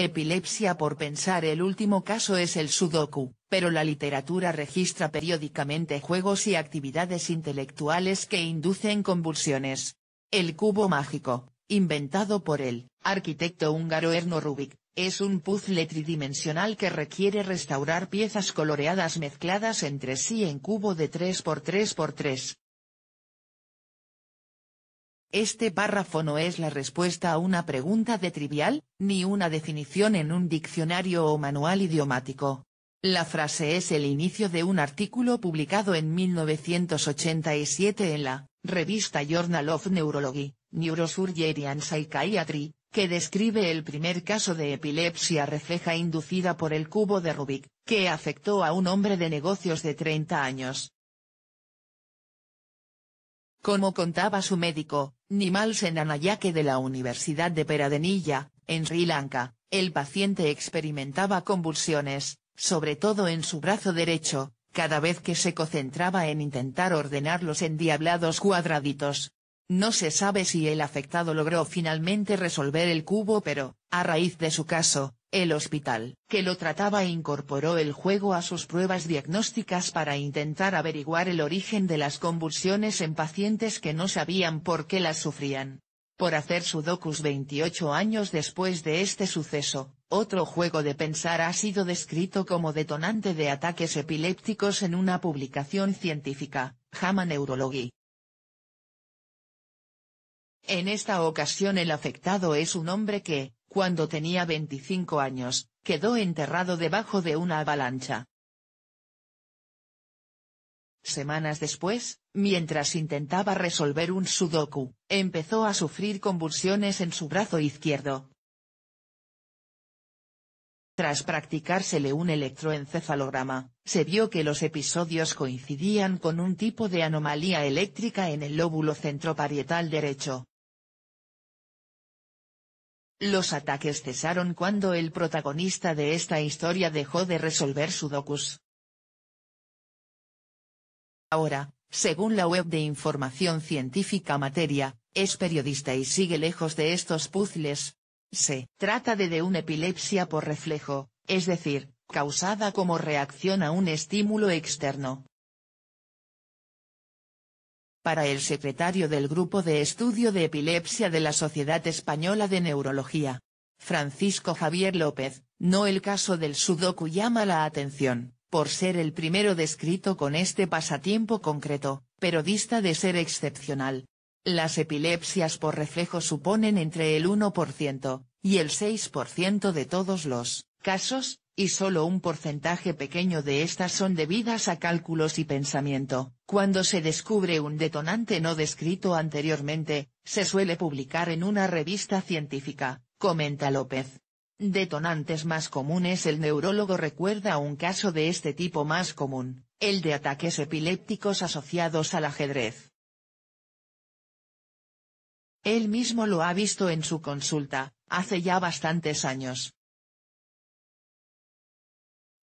Epilepsia por pensar el último caso es el sudoku, pero la literatura registra periódicamente juegos y actividades intelectuales que inducen convulsiones. El cubo mágico, inventado por el arquitecto húngaro Erno Rubik, es un puzzle tridimensional que requiere restaurar piezas coloreadas mezcladas entre sí en cubo de 3x3x3. Este párrafo no es la respuesta a una pregunta de trivial, ni una definición en un diccionario o manual idiomático. La frase es el inicio de un artículo publicado en 1987 en la revista Journal of Neurology, Neurosurgery and Psychiatry, que describe el primer caso de epilepsia refleja inducida por el cubo de Rubik, que afectó a un hombre de negocios de 30 años, como contaba su médico, Nimal en de la Universidad de Peradenilla, en Sri Lanka, el paciente experimentaba convulsiones, sobre todo en su brazo derecho, cada vez que se concentraba en intentar ordenar los endiablados cuadraditos. No se sabe si el afectado logró finalmente resolver el cubo pero, a raíz de su caso, el hospital que lo trataba e incorporó el juego a sus pruebas diagnósticas para intentar averiguar el origen de las convulsiones en pacientes que no sabían por qué las sufrían. Por hacer docus 28 años después de este suceso, otro juego de pensar ha sido descrito como detonante de ataques epilépticos en una publicación científica, JAMA Neurology. En esta ocasión el afectado es un hombre que, cuando tenía 25 años, quedó enterrado debajo de una avalancha. Semanas después, mientras intentaba resolver un sudoku, empezó a sufrir convulsiones en su brazo izquierdo. Tras practicársele un electroencefalograma, se vio que los episodios coincidían con un tipo de anomalía eléctrica en el lóbulo centroparietal derecho. Los ataques cesaron cuando el protagonista de esta historia dejó de resolver su docus. Ahora, según la web de información científica Materia, es periodista y sigue lejos de estos puzles. Se trata de, de una epilepsia por reflejo, es decir, causada como reacción a un estímulo externo, para el secretario del Grupo de Estudio de Epilepsia de la Sociedad Española de Neurología. Francisco Javier López, no el caso del sudoku llama la atención, por ser el primero descrito con este pasatiempo concreto, pero dista de ser excepcional. Las epilepsias por reflejo suponen entre el 1%, y el 6% de todos los casos, y solo un porcentaje pequeño de estas son debidas a cálculos y pensamiento. Cuando se descubre un detonante no descrito anteriormente, se suele publicar en una revista científica, comenta López. Detonantes más comunes El neurólogo recuerda un caso de este tipo más común, el de ataques epilépticos asociados al ajedrez. Él mismo lo ha visto en su consulta, hace ya bastantes años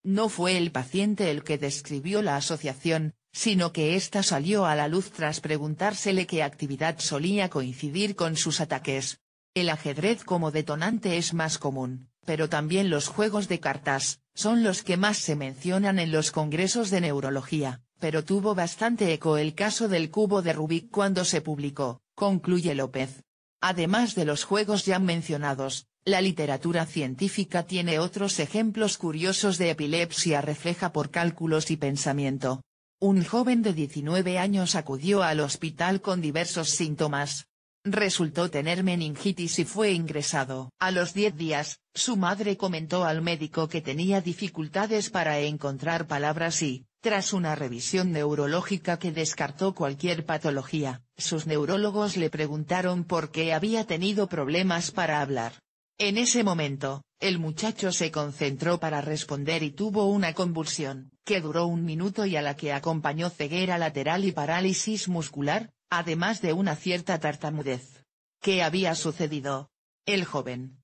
no fue el paciente el que describió la asociación, sino que ésta salió a la luz tras preguntársele qué actividad solía coincidir con sus ataques. El ajedrez como detonante es más común, pero también los juegos de cartas, son los que más se mencionan en los congresos de neurología, pero tuvo bastante eco el caso del cubo de Rubik cuando se publicó, concluye López. Además de los juegos ya mencionados, la literatura científica tiene otros ejemplos curiosos de epilepsia refleja por cálculos y pensamiento. Un joven de 19 años acudió al hospital con diversos síntomas. Resultó tener meningitis y fue ingresado. A los 10 días, su madre comentó al médico que tenía dificultades para encontrar palabras y, tras una revisión neurológica que descartó cualquier patología, sus neurólogos le preguntaron por qué había tenido problemas para hablar. En ese momento, el muchacho se concentró para responder y tuvo una convulsión, que duró un minuto y a la que acompañó ceguera lateral y parálisis muscular, además de una cierta tartamudez. ¿Qué había sucedido? El joven.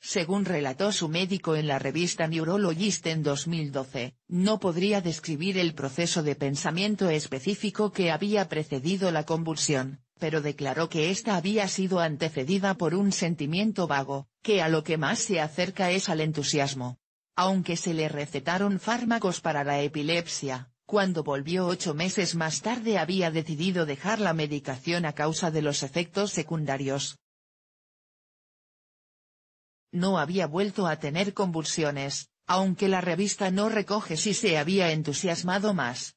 Según relató su médico en la revista Neurologist en 2012, no podría describir el proceso de pensamiento específico que había precedido la convulsión, pero declaró que esta había sido antecedida por un sentimiento vago, que a lo que más se acerca es al entusiasmo. Aunque se le recetaron fármacos para la epilepsia, cuando volvió ocho meses más tarde había decidido dejar la medicación a causa de los efectos secundarios. No había vuelto a tener convulsiones, aunque la revista no recoge si se había entusiasmado más,